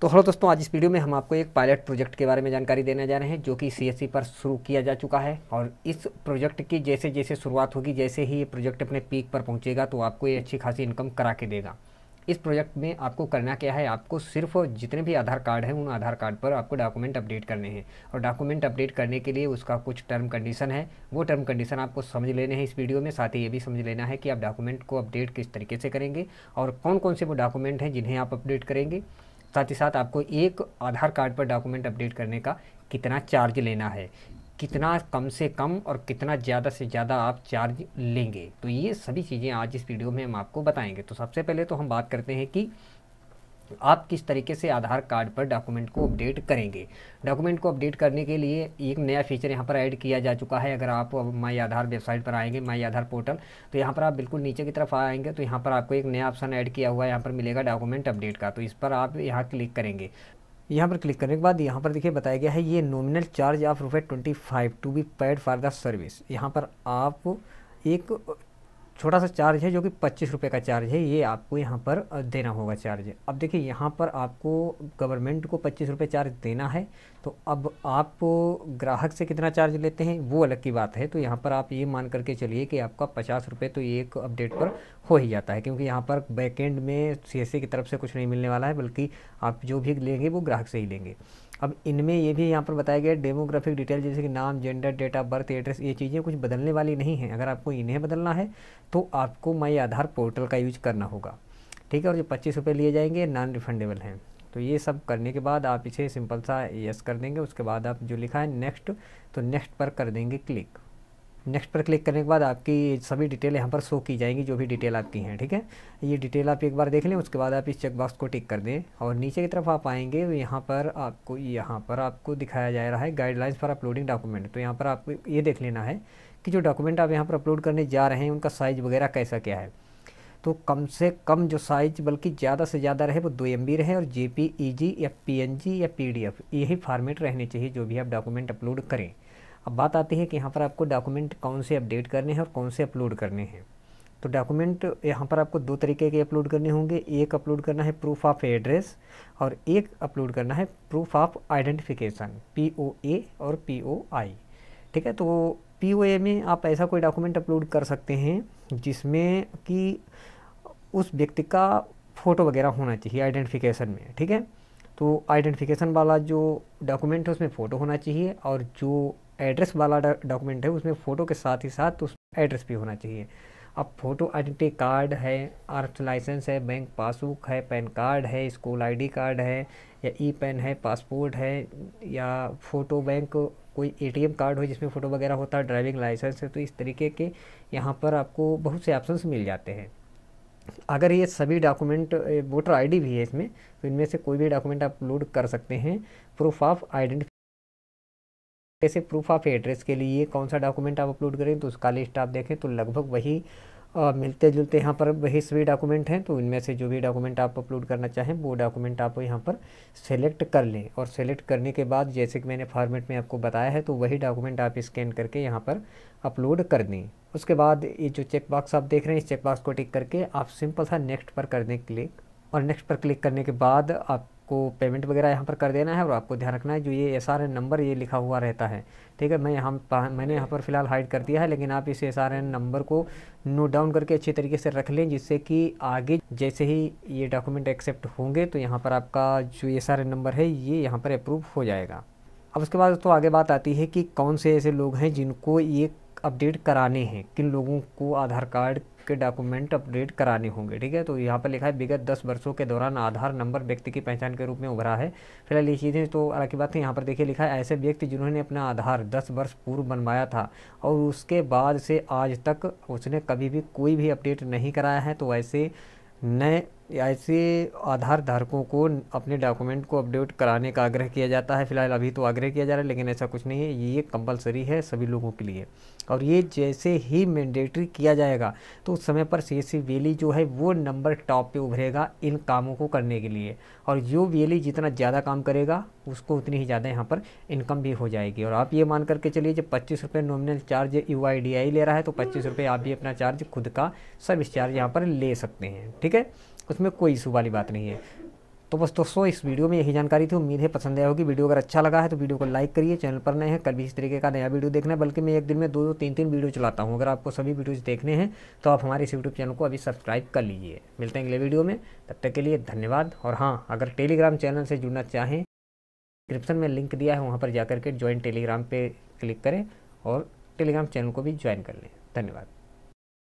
तो हेलो दोस्तों आज इस वीडियो में हम आपको एक पायलट प्रोजेक्ट के बारे में जानकारी देने जा रहे हैं जो कि सी पर शुरू किया जा चुका है और इस प्रोजेक्ट की जैसे जैसे शुरुआत होगी जैसे ही ये प्रोजेक्ट अपने पीक पर पहुंचेगा तो आपको ये अच्छी खासी इनकम करा के देगा इस प्रोजेक्ट में आपको करना क्या है आपको सिर्फ जितने भी आधार कार्ड हैं उन आधार कार्ड पर आपको डॉक्यूमेंट अपडेट करने हैं और डॉक्यूमेंट अपडेट करने के लिए उसका कुछ टर्म कंडीशन है वो टर्म कंडीशन आपको समझ लेने हैं इस वीडियो में साथ ही ये भी समझ लेना है कि आप डॉक्यूमेंट को अपडेट किस तरीके से करेंगे और कौन कौन से वो डॉक्यूमेंट हैं जिन्हें आप अपडेट करेंगे साथ ही साथ आपको एक आधार कार्ड पर डॉक्यूमेंट अपडेट करने का कितना चार्ज लेना है कितना कम से कम और कितना ज़्यादा से ज़्यादा आप चार्ज लेंगे तो ये सभी चीज़ें आज इस वीडियो में हम आपको बताएंगे तो सबसे पहले तो हम बात करते हैं कि आप किस तरीके से आधार कार्ड पर डॉक्यूमेंट को अपडेट करेंगे डॉक्यूमेंट को अपडेट करने के लिए एक नया फीचर यहाँ पर ऐड किया जा चुका है अगर आप माई आधार वेबसाइट पर आएंगे माई आधार पोर्टल तो यहाँ पर आप बिल्कुल नीचे की तरफ आएंगे तो यहाँ पर आपको एक नया ऑप्शन ऐड किया हुआ है यहाँ पर मिलेगा डॉक्यूमेंट अपडेट का तो इस पर आप यहाँ क्लिक करेंगे यहाँ पर क्लिक करने के बाद यहाँ पर देखिए बताया गया है ये नॉमिनल चार्ज ऑफ रुपये twenty five to be paid for the service यहाँ पर आप एक छोटा सा चार्ज है जो कि पच्चीस रुपये का चार्ज है ये आपको यहाँ पर देना होगा चार्ज अब देखिए यहाँ पर आपको गवर्नमेंट को पच्चीस रुपये चार्ज देना है तो अब आप ग्राहक से कितना चार्ज लेते हैं वो अलग की बात है तो यहाँ पर आप ये मान करके चलिए कि आपका पचास रुपये तो एक अपडेट पर हो ही जाता है क्योंकि यहाँ पर बैकेंड में सी की तरफ से कुछ नहीं मिलने वाला है बल्कि आप जो भी लेंगे वो ग्राहक से ही लेंगे अब इनमें ये भी यहाँ पर बताया गया डेमोग्राफिक डिटेल जैसे कि नाम gender date of birth address ये चीज़ें कुछ बदलने वाली नहीं हैं अगर आपको इन्हें बदलना है तो आपको माई आधार पोर्टल का यूज करना होगा ठीक है और जो पच्चीस रुपये लिए जाएंगे नॉन रिफंडेबल हैं तो ये सब करने के बाद आप इसे सिंपल सा यस कर देंगे उसके बाद आप जो लिखा है नेक्स्ट तो नेक्स्ट पर कर देंगे क्लिक नेक्स्ट पर क्लिक करने के बाद आपकी सभी डिटेल यहाँ पर शो की जाएंगी जो भी डिटेल आपकी हैं ठीक है ये डिटेल आप एक बार देख लें उसके बाद आप इस चेकबॉक्स को टिक कर दें और नीचे की तरफ आप आएंगे तो यहाँ पर आपको यहाँ पर आपको दिखाया जा रहा है गाइडलाइंस फॉर अपलोडिंग डॉक्यूमेंट तो यहाँ पर आपको ये देख लेना है कि जो डॉक्यूमेंट आप यहाँ पर अपलोड करने जा रहे हैं उनका साइज़ वगैरह कैसा क्या है तो कम से कम जो साइज बल्कि ज़्यादा से ज़्यादा रहे वो दो एम रहे और जे पी e या पी या पी यही फार्मेट रहने चाहिए जो भी आप डॉक्यूमेंट अपलोड करें अब बात आती है कि यहाँ पर आपको डॉक्यूमेंट कौन से अपडेट करने हैं और कौन से अपलोड करने हैं तो डॉक्यूमेंट यहाँ पर आपको दो तरीके के अपलोड करने होंगे एक अपलोड करना है प्रूफ ऑफ एड्रेस और एक अपलोड करना है proof of identification P O A और पी ओ आई ठीक है तो पी ओ ए में आप ऐसा कोई डॉक्यूमेंट अपलोड कर सकते हैं जिसमें कि उस व्यक्ति का फ़ोटो वगैरह होना चाहिए आइडेंटिफिकेशन में ठीक है तो आइडेंटिफिकेशन वाला जो डॉक्यूमेंट है उसमें फ़ोटो होना चाहिए और जो एड्रेस वाला डॉक्यूमेंट है उसमें फ़ोटो के साथ ही साथ उस एड्रेस भी होना चाहिए अब फोटो आइडेंटिटी कार्ड है आर्थ लाइसेंस है बैंक पासबुक है पैन कार्ड है स्कूल आईडी कार्ड है या ई पेन है पासपोर्ट है या फ़ोटो बैंक कोई एटीएम कार्ड हो जिसमें फ़ोटो वगैरह होता है ड्राइविंग लाइसेंस है तो इस तरीके के यहाँ पर आपको बहुत से ऑप्शन मिल जाते हैं अगर ये सभी डॉक्यूमेंट वोटर आईडी भी है इसमें तो इनमें से कोई भी डॉक्यूमेंट आप लोड कर सकते हैं प्रूफ ऑफ आइडेंटिफिकेशन जैसे प्रूफ ऑफ एड्रेस के लिए कौन सा डॉक्यूमेंट आप अपलोड करें तो उसका लिस्ट आप देखें तो लगभग वही आ, मिलते जुलते यहाँ पर वही सभी डॉक्यूमेंट हैं तो इनमें से जो भी डॉक्यूमेंट आप अपलोड करना चाहें वो डॉक्यूमेंट आप यहाँ पर सेलेक्ट कर लें और सेलेक्ट करने के बाद जैसे कि मैंने फॉर्मेट में आपको बताया है तो वही डॉक्यूमेंट आप स्कैन करके यहाँ पर अपलोड कर दें उसके बाद ये जो चेक बॉक्स आप देख रहे हैं इस चेक बॉक्स को टिक करके आप सिंपल सा नेक्स्ट पर करने क्लिक और नेक्स्ट पर क्लिक करने के बाद आप आपको पेमेंट वगैरह यहाँ पर कर देना है और आपको ध्यान रखना है जो ये एस नंबर ये लिखा हुआ रहता है ठीक है मैं यहाँ मैंने यहाँ पर फ़िलहाल हाइड कर दिया है लेकिन आप इस एस नंबर को नोट डाउन करके अच्छे तरीके से रख लें जिससे कि आगे जैसे ही ये डॉक्यूमेंट एक्सेप्ट होंगे तो यहाँ पर आपका जो एस नंबर है ये यहाँ पर अप्रूव हो जाएगा अब उसके बाद दोस्तों आगे बात आती है कि कौन से ऐसे लोग हैं जिनको ये अपडेट कराने हैं किन लोगों को आधार कार्ड के डॉक्यूमेंट अपडेट कराने होंगे ठीक है तो यहाँ पर लिखा है विगत दस वर्षों के दौरान आधार नंबर व्यक्ति की पहचान के रूप में उभरा है फिलहाल ये चीज़ें तो अलग की बात है यहाँ पर देखिए लिखा है ऐसे व्यक्ति जिन्होंने अपना आधार दस वर्ष पूर्व बनवाया था और उसके बाद से आज तक उसने कभी भी कोई भी अपडेट नहीं कराया है तो ऐसे नए ऐसे आधार धारकों को अपने डॉक्यूमेंट को अपडेट कराने का आग्रह किया जाता है फिलहाल अभी तो आग्रह किया जा रहा है लेकिन ऐसा कुछ नहीं है ये कंपलसरी है सभी लोगों के लिए और ये जैसे ही मैंडेटरी किया जाएगा तो उस समय पर सी वेली जो है वो नंबर टॉप पे उभरेगा इन कामों को करने के लिए और जो वेली जितना ज़्यादा काम करेगा उसको उतनी ही ज़्यादा यहाँ पर इनकम भी हो जाएगी और आप ये मान करके चलिए जब पच्चीस रुपये नॉमिनल चार्ज यू ले रहा है तो पच्चीस रुपये आप भी अपना चार्ज खुद का सर्विस चार्ज यहाँ पर ले सकते हैं ठीक है उसमें कोई इशू वाली बात नहीं है तो बस दोस्तों इस वीडियो में यही जानकारी थी उम्मीद है पसंद आया होगी वीडियो अगर अच्छा लगा है तो वीडियो को लाइक करिए चैनल पर नए हैं कल भी इस तरीके का नया वीडियो देखना है बल्कि मैं एक दिन में दो दो तीन तीन वीडियो चलाता हूँ अगर आपको सभी वीडियोज़ देखने हैं तो आप हमारे इस यूट्यूब चैनल को अभी सब्सक्राइब कर लीजिए मिलते हैं अगले वीडियो में तब तक के लिए धन्यवाद और हाँ अगर टेलीग्राम चैनल से जुड़ना चाहें डिस्क्रिप्शन में लिंक दिया है वहाँ पर जा के ज्वाइन टेलीग्राम पर क्लिक करें और टेलीग्राम चैनल को भी ज्वाइन कर लें धन्यवाद